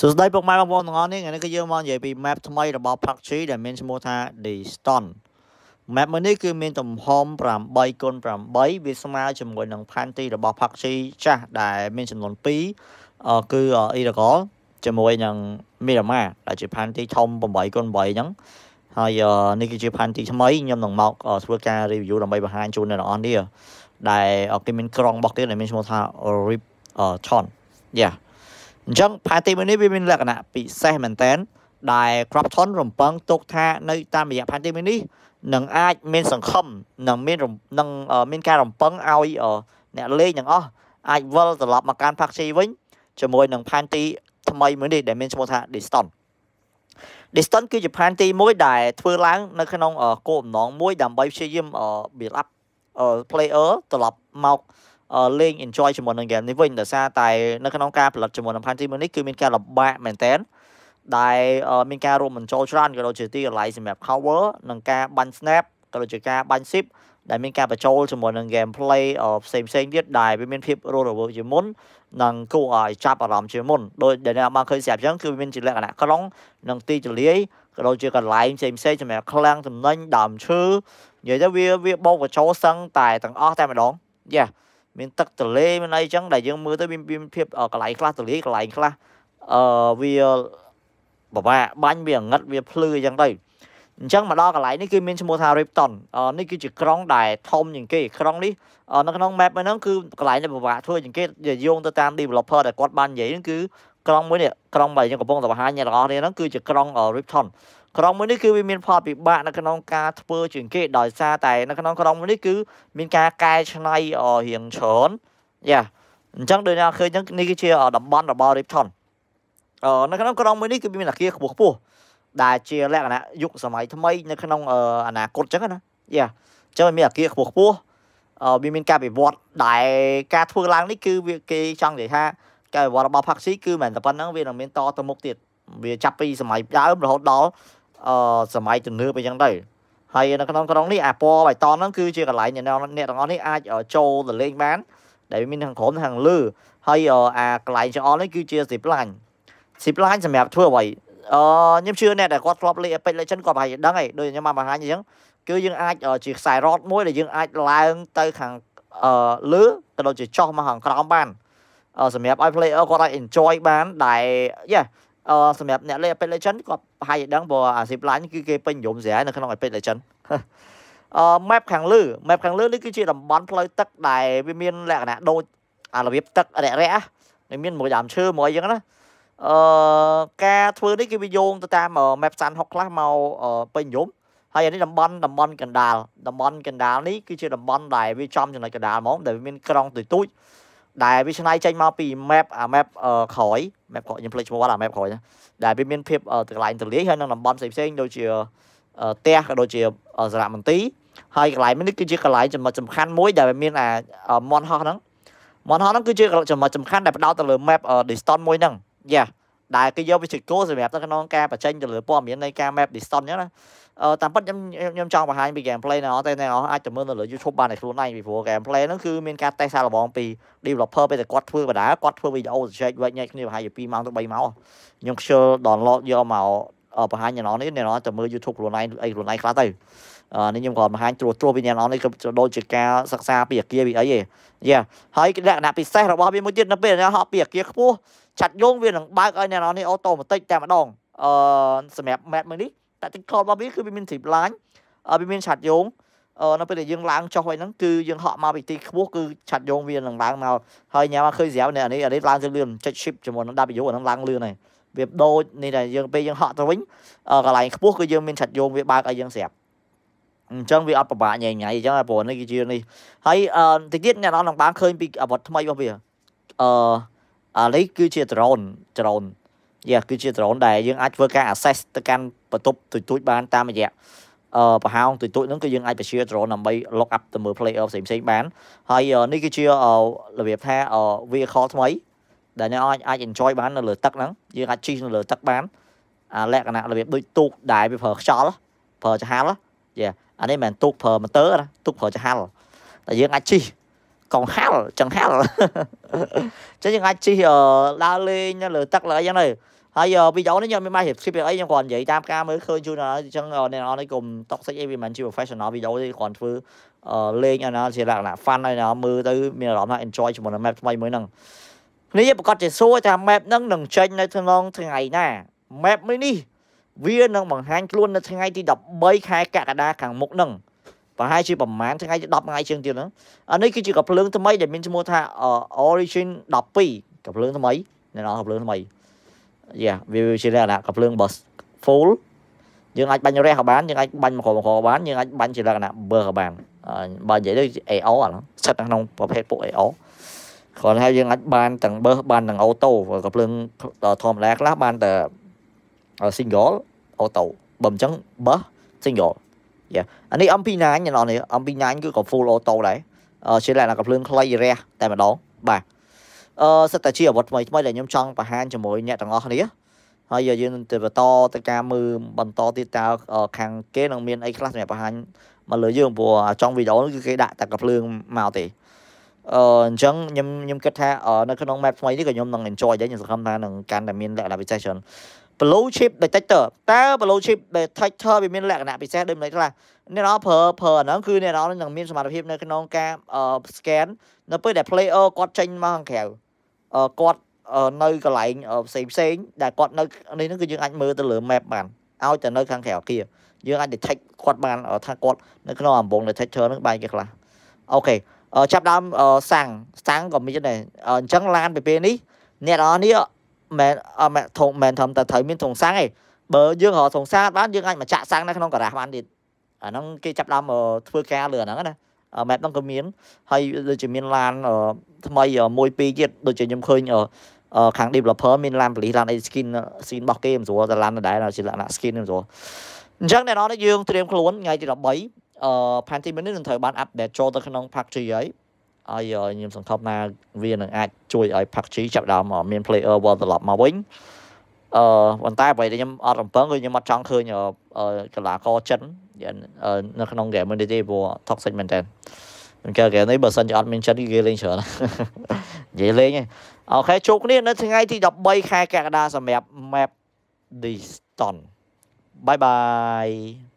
សួស្តីពុកម៉ែបងប្អូនទាំងអស់នេះថ្ងៃនេះគឺយើងមកនិយាយពី map ថ្មីរបស់ PUBG ដែលមានឈ្មោះថា Diston map មួយនេះគឺមានទំហំ8គុណ8វាស្មើជាមួយនឹង Panty របស់ PUBG ចាស់ដែលមានចំនួន2គឺ Irregal ជាមួយនឹង Miramar ដែលជា Panty ធំ8គុណ8អញ្ចឹងហើយនេះគឺជា Panty ថ្មីខ្ញុំនឹងមកធ្វើការ review ដើម្បីបង្ហាញជូនអ្នកទាំងអស់នេះដែលគេមានក្រុងរបស់គេដែលមានឈ្មោះថា Ripton យ៉ា yeah. អញ្ចឹងផែនទីមួយនេះវាមានលក្ខណៈពិសេសមែនតើដែល Crofton រំពឹងទុកថានៅតាមរយៈផែនទីមួយនេះនឹងអាចមានសង្ឃឹមនិងមាននឹងមានការរំពឹងឲ្យអ្នកលេងទាំងអស់អាចវិលត្រឡប់មកកាន់ Park Chi វិញជាមួយនឹងផែនទីថ្មីមួយនេះដែលមានឈ្មោះថា Diston Diston គឺជាផែនទីមួយដែលធ្វើឡើងនៅក្នុងគោលបំណងមួយដើម្បីព្យាយាម build up player ត្រឡប់មកលេង enjoy ជាមួយនឹង game នេះវិញដោយសារតែនៅក្នុងការផលិតជាមួយនឹង Panty មួយនេះគឺមានការលំបាកមែនតើដែលមានការរួមបញ្ចូលច្រើនក៏ដូចជាទីកន្លែងសម្រាប់ cover និងការបាញ់ snap ក៏ដូចជាការបាញ់ ship ដែលមានការបញ្ចូលជាមួយនឹង game play ផ្សេងផ្សេងទៀតដែលវាមានភាពរស់រវើកជាមុននិងគួរឲ្យចាប់អារម្មណ៍ជាមុនដោយដែលអ្នកបានឃើញស្រាប់អញ្ចឹងគឺមានជាលក្ខណៈក្រុងនិងទីធ្លាយក៏ដូចជាកន្លែងផ្សេងផ្សេងសម្រាប់ឃ្លាំងចំណេញដើមឈើនិយាយទៅវាវាបោកបញ្ចូលសឹងតែទាំងអស់តែម្ដងយ៉ា yeah. មានទឹកទលេមានអីចឹងដែលយើងមើលទៅវាមានភាពកន្លែងខ្លះទលេកន្លែងខ្លះអឺវាបបាក់បាញ់វាងឹតវាភ្លឺអញ្ចឹងទៅអញ្ចឹងមកដល់កន្លែងនេះគឺមានឈ្មោះថា Repton នេះគឺជាក្រុងដែលធំជាងគេក្រុងនេះនៅក្នុង map ហ្នឹងគឺកន្លែងដែលពិបាកធ្វើជាងគេយោងទៅតាម developer ដែលគាត់បាននិយាយហ្នឹងគឺក្រុងមួយនេះក្រុងបែរយើងកំពុងតែបង្ហាញអ្នកទាំងអស់គ្នាហ្នឹងគឺជាក្រុង Repton ក្រុងមួយនេះគឺវាមានផលពិបាកនៅក្នុងការធ្វើជាងគេដោយសារតែនៅក្នុងក្រុងមួយនេះគឺមានការកែច្នៃរៀងច្រើនយ៉ាអញ្ចឹងដូចអ្នកឃើញអញ្ចឹងនេះគឺជាតំបន់របស់រៀបឆុនអឺនៅក្នុងក្រុងមួយនេះគឺមានអាគារខ្ពស់ខ្ពស់ដែលជាលក្ខណៈយុគសម័យថ្មីនៅក្នុងអនាគតអញ្ចឹងណាយ៉ាអញ្ចឹងមានអាគារខ្ពស់ខ្ពស់អឺវាមានការវិវត្តដែលការធ្វើឡើងនេះគឺវាគេចង់និយាយថាការវិវត្តរបស់ផាក់ស៊ីគឺមិនតែប៉ុណ្្នឹងវានឹងមានតទៅមុខទៀតវាចាប់ពីសម័យដើមរហូតដល់អឺសម័យទំនើបអីចឹងទៅហើយនៅក្នុងក្រុងនេះអាពណ៌បៃតងហ្នឹងគឺជាកន្លែងអ្នកអ្នកទាំងអស់នេះអាចចូលទៅលេងបាន ដែលមានខាងក្រោមខាងលើ ហើយអាកន្លែងឆ្អល់នេះគឺជាស៊ីប្លាញ់ស៊ីប្លាញ់សម្រាប់ធ្វើអ្វីអឺខ្ញុំជឿអ្នកដែលគាត់ធ្លាប់លេង Apex Legends គាត់ប្រហែលដឹងហើយដូចខ្ញុំបានបង្ហាញអញ្ចឹងគឺយើងអាច ជាខ្សែរត់មួយដែលយើងអាចឡើងទៅខាងអឺលើក៏ដូចជាចុះមកខាងក្រោមបានសម្រាប់ឲ្យ player គាត់អាច enjoy បានដែលយ៉ាសម្រាប់អ្នកលេង Apex Legends គាត់ប្រហែលជាដឹងព្រោះអា zip line គឺគេពេញនិយមស្រែនៅក្នុង Apex Legends អឺ map ខាងលើ map ខាងលើនេះគឺជាតំបន់ផ្លូវទឹកដែលវាមានលក្ខណៈដូចអារបៀបទឹករយៈរះនឹងមានមួយដើមឈើមួយអីចឹងណាអឺការធ្វើនេះគឺវាយោងទៅតាម map 36ខ្លះមកពេញនិយមហើយអានេះតំបន់តំបន់កណ្ដាលតំបន់កណ្ដាលនេះគឺជាតំបន់ដែលវាចំចំណុចកណ្ដាលហ្មងដែលវាមានក្រុងទុយទូចដែលវាឆ្នៃចេញមកពី map អា map ក្រោយ map ក្រោយខ្ញុំភ្លេចឈ្មោះអា map ក្រោយណាដែលវាមានភាពទកលែងទលាយហើយនៅតំបន់ផ្សេងផ្សេងដូចជាផ្ទះក៏ដូចជាសារមន្ទីរហើយកន្លែងនេះគឺជាកន្លែងចំណុចសំខាន់មួយ ដែលមានអាមន់ហោះហ្នឹងមន់ហោះហ្នឹងគឺជាចំណុចសំខាន់ដែលផ្ដោតទៅលើ map distance មួយហ្នឹងយ៉ាដែលគេយកវាជាគោលសម្រាប់ទៅក្នុងការបញ្ចេញទៅលើព័ត៌មាននៃការ map distance អញ្ចឹងណាអឺតាមពិតខ្ញុំខ្ញុំចង់បង្ហាញពី gameplay ណាតែអ្នកអាចទៅមើលនៅលើ YouTube បានតែខ្លួនឯងពីព្រោះ gameplay ហ្នឹងគឺមានការ test សាឡបងពី developer ពេលតែគាត់ធ្វើបណ្ដាគាត់ធ្វើវីដេអូចែកវែកញែកគ្នាប្រហែលជា2ម៉ោងទៅ3ម៉ោងខ្ញុំខ្ជិល download យកមកបង្ហាញអ្នកនរនេះអ្នកនរទៅមើល YouTube ខ្លួនឯងអីខ្លួនឯងខ្លះទៅអឺនេះខ្ញុំគាត់បង្ហាញត្រួសត្រាសពីអ្នកនរនេះគឺដូចជាការសិក្សាពីអាគារពីអីឯងយ៉ាហើយលក្ខណៈពិសេសរបស់វាមួយទៀតនៅពេលអ្នកហក់ពីអាគារខ្ពស់ចាត់យងវានឹងបើកឲ្យអ្នកនរនេះអូតូម៉ាទិកតែម្ដងអឺសម្រាប់ mat មួយនេះ tactic cloud របស់វាគឺវាមាន trip line វាមានឆាត់យងអឺនៅពេលដែលយើងឡើងចុះវិញហ្នឹងគឺយើងហក់មកពីទីខ្ពស់គឺឆាត់យងវានឹងឡើងមកហើយញ៉ាំមកឃើញស្រាប់នេះអានេះអានេះឡើងទៅលឿនចុច ship ជាមួយនឹង W អាហ្នឹងឡើងលឿនហើយវាដូចនេះដែរយើងពេលយើងហក់ទៅវិញកន្លែងខ្ពស់គឺយើងមានឆាត់យងវាបើកឲ្យយើងស្រាប់អញ្ចឹងវាអត់ប្របាក់ញ៉ៃញ៉ៃអញ្ចឹងព្រោះនេះគឺជានេះហើយតិចទៀតអ្នកនរនឹងបានឃើញពីអាវុធថ្មីរបស់វាអឺឥឡូវគឺជា drone drone យ៉ាគឺជា drone ដែលយើងអាចធ្វើការ access ទៅកាន់បន្ទប់ទូចទូចបានតាមរយៈអឺប្រហោងទូចទូចហ្នឹងគឺយើងអាចបញ្ជា drone ដើម្បី lock up ទៅមើល player ផ្សេងផ្សេងបានហើយនេះគឺជារបៀបថា vehicle ថ្មី ដែលអ្នកអាចអាច enjoy បាននៅលើទឹកហ្នឹងយើងអាចជិះនៅលើទឹកបានអាលក្ខណៈរបៀបដូចទូកដែរវាប្រើខ្យល់ប្រើចង្ហាល់យ៉ាអានេះមិនមែនទូកប្រើម៉ូទ័រណាទូកប្រើចង្ហាល់តែយើងអាចជិះកង្ហាល់ចង្ហាល់អញ្ចឹងយើងអាចជិះដើរលេងនៅលើទឹកលើអីចឹងទៅហើយវីដេអូនេះខ្ញុំមានបានរៀបស្គ្រីបអីខ្ញុំគ្រាន់និយាយតាមការមើលឃើញជូនដល់អញ្ចឹងអ្នកនរនេះកុំ toxic អីវាមិនជា professional វីដេអូទេគ្រាន់ធ្វើលេងឲ្យណាជាលក្ខណៈ fun ឲ្យណាមើលទៅមានអារម្មណ៍ថា enjoy ជាមួយនឹង map ថ្មីមួយហ្នឹងនេះប្រកាសជាសួរថា map ហ្នឹងនឹងចេញនៅក្នុងថ្ងៃណា map នេះវានឹងបង្ហាញខ្លួននៅថ្ងៃទី13ខែកក្កដាខាងមុខហ្នឹងប្រហែលជាប្រហែលថ្ងៃ10ថ្ងៃជាងទៀតហ្នឹងអានេះគឺជាកាភ្លើងថ្មីដែលមានឈ្មោះថា Origin 12កាភ្លើងថ្មីអ្នកនរកាភ្លើងថ្មីយ៉ាវាជាលក្ខណៈកាភ្លើង Boss Full យើងអាចបាញ់រះក៏បានយើងអាចបាញ់មកក្រមកក៏បានយើងអាចបាញ់ជាលក្ខណៈ Burst ក៏បានបើនិយាយទៅ AO អាហ្នឹងស្ថិតនៅក្នុងប្រភេទពួក AO គ្រាន់តែយើងអាចបានទាំង Burst បានទាំង Auto កាភ្លើងធម្មតាខ្លះបានតែ single auto បើមិនចឹង burst single យ៉ាអានេះ MP9 អ្នកនរនេះ MP9 គឺក៏ full auto ដែរជាលក្ខណៈកំភ្លើងខ្លីរះតែម្ដងបាទអឺសិតតែជាអាវុធថ្មីថ្មីដែលខ្ញុំចង់បង្ហាញជាមួយអ្នកទាំងអស់គ្នាហើយយើងនឹងទៅបន្តទៅការមើលបន្តទៀតតើខាងគេនឹងមានអីខ្លះសម្រាប់បង្ហាញមកលើយើងព្រោះចង់វីដេអូនេះគឺគេដាក់តែកំភ្លើងមកទេអឺអញ្ចឹងខ្ញុំខ្ញុំគិតថានៅក្នុង map ថ្មីនេះក៏ខ្ញុំនឹង enjoy ដែរខ្ញុំសង្ឃឹមថានឹងកាន់តែមានលក្ខណៈពិសេសច្រើន blue chip detector តើ blue chip detector វាមានលក្ខណៈពិសេសដូចម្ដេចខ្លះអ្នកនរប្រើប្រើអាហ្នឹងគឺអ្នកនរនឹងមានសមត្ថភាពនៅក្នុងការ scan នៅពេលដែល player គាត់ចេញមកខាងក្រៅគាត់នៅកន្លែងផ្សេងផ្សេងដែលគាត់នៅនេះហ្នឹងគឺយើងអាចមើលទៅលើ map បានឲ្យតែនៅខាងក្រៅគាយើងអាច detect គាត់បានថាគាត់នៅក្នុងអំបង detector ហ្នឹងបែរគេខ្លះអូខេចាប់ដើមសាំងសាំងក៏មានដែរអញ្ចឹងឡានពេលនេះអ្នកនរនេះមែនអត់មែនធុងមែនធំតែត្រូវមានធុងសាំងឯងបើយើងរកធុងសាំងបានយើងអាចមកចាក់សាំងនៅក្នុងការ៉ាសបានទៀតអាហ្នឹងគេចាប់ដើមធ្វើការលើអាហ្នឹងណាម៉ែបហ្នឹងក៏មានហើយដូចជាមានឡានថ្មីមួយពីរទៀតដូចជាខ្ញុំឃើញខាង developer មានឡានប៉ូលីសឡានអី skin skin របស់គេមិនស្រួលតែឡានដដែលជាលក្ខណៈ skin មិនស្រួលអញ្ចឹងអ្នកនរនេះយើងត្រៀមខ្លួនថ្ងៃទី13អឺ Pantymon នេះនឹងត្រូវបាន update ចូលទៅក្នុង pack 3ហើយហើយខ្ញុំសង្ឃឹមថាវានឹងអាចជួយឲ្យ PUBG ចាប់ដើមមាន player world ត្រឡប់មកវិញអឺប៉ុន្តែអ្វីដែលខ្ញុំអត់រំពឹងគឺខ្ញុំអត់ចង់ឃើញកីឡាករចិននៅក្នុង game នេះទេព្រោះ toxic មែនតើខ្ញុំកែ game នេះបើសិនជាអត់មានចិនគេលេងច្រើននិយាយលេងអូខេជួបគ្នានៅថ្ងៃទី13ខែកក្កដាសម្រាប់ map Diston bye bye